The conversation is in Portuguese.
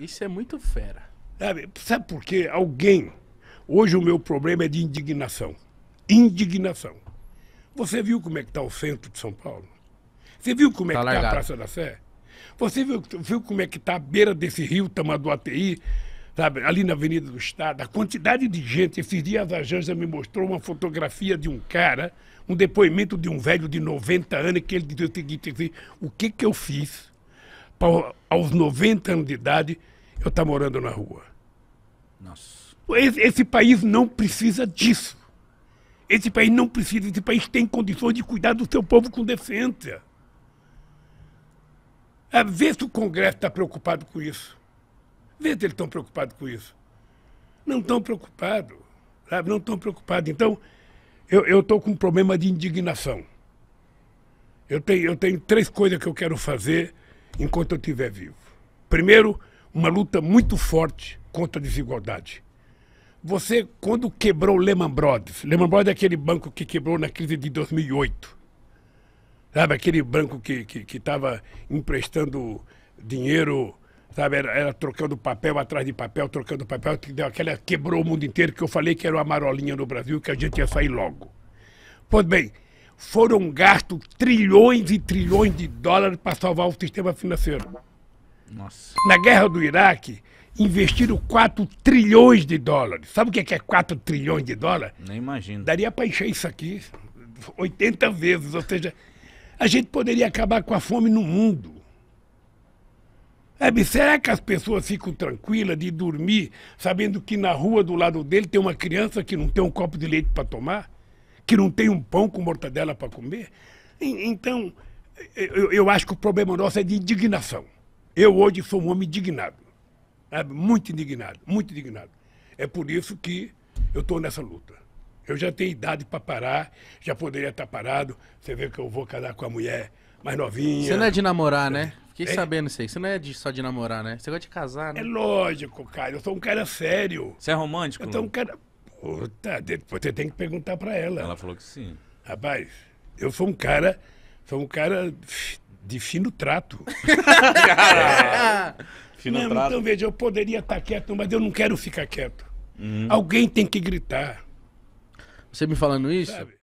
isso é muito fera. Sabe, sabe por quê? Alguém. Hoje o meu problema é de indignação. Indignação. Você viu como é que está o centro de São Paulo? Você viu como é tá que está a Praça da Sé? Você viu, viu como é que está a beira desse rio ATI, sabe, ali na Avenida do Estado? A quantidade de gente. Esses dias a Janja me mostrou uma fotografia de um cara, um depoimento de um velho de 90 anos, que ele dizia o seguinte, assim, o que que eu fiz aos 90 anos de idade, eu estar tá morando na rua. Nossa. Esse, esse, país não precisa disso. Esse país não precisa, esse país tem condições de cuidar do seu povo com decência. É, vê se o Congresso está preocupado com isso. Vê se eles estão preocupados com isso. Não estão preocupados, sabe? Não estão preocupados. Então, eu estou com um problema de indignação. Eu tenho, eu tenho três coisas que eu quero fazer enquanto eu estiver vivo. Primeiro, uma luta muito forte contra a desigualdade. Você, quando quebrou Lehman Brothers, Lehman Brothers é aquele banco que quebrou na crise de 2008. Sabe, aquele banco que estava que, que emprestando dinheiro, sabe, era, era, trocando papel atrás de papel, trocando papel, que deu aquela, quebrou o mundo inteiro, que eu falei que era uma marolinha no Brasil, que a gente ia sair logo. Pois bem, foram gastos trilhões e trilhões de dólares para salvar o sistema financeiro. Nossa. Na guerra do Iraque, investiram 4 trilhões de dólares. Sabe o que é 4 é trilhões de dólares? Nem imagino. Daria para encher isso aqui 80 vezes. Ou seja, a gente poderia acabar com a fome no mundo. É, será que as pessoas ficam tranquilas de dormir sabendo que na rua do lado dele tem uma criança que não tem um copo de leite para tomar? que não tem um pão com mortadela para comer. Então, eu, eu, acho que o problema nosso é de indignação. Eu hoje sou um homem indignado. Sabe? Muito indignado, muito indignado. É por isso que eu estou nessa luta. Eu já tenho idade para parar, já poderia estar tá parado. Você vê que eu vou casar com a mulher mais novinha. Você não é de namorar, né? É. Fiquei é? sabendo isso aí. Você não é de, só de namorar, né? Você gosta de casar, né? É lógico, cara. Eu sou um cara sério. Você é romântico? Eu sou um cara. Puta, depois você tem que perguntar para ela. Ela falou que sim. Rapaz, eu sou um cara, sou um cara de fino trato. fino não, então, trato. Então veja, eu poderia estar tá quieto, mas eu não quero ficar quieto. Hum. Alguém tem que gritar. Você me falando isso? Sabe?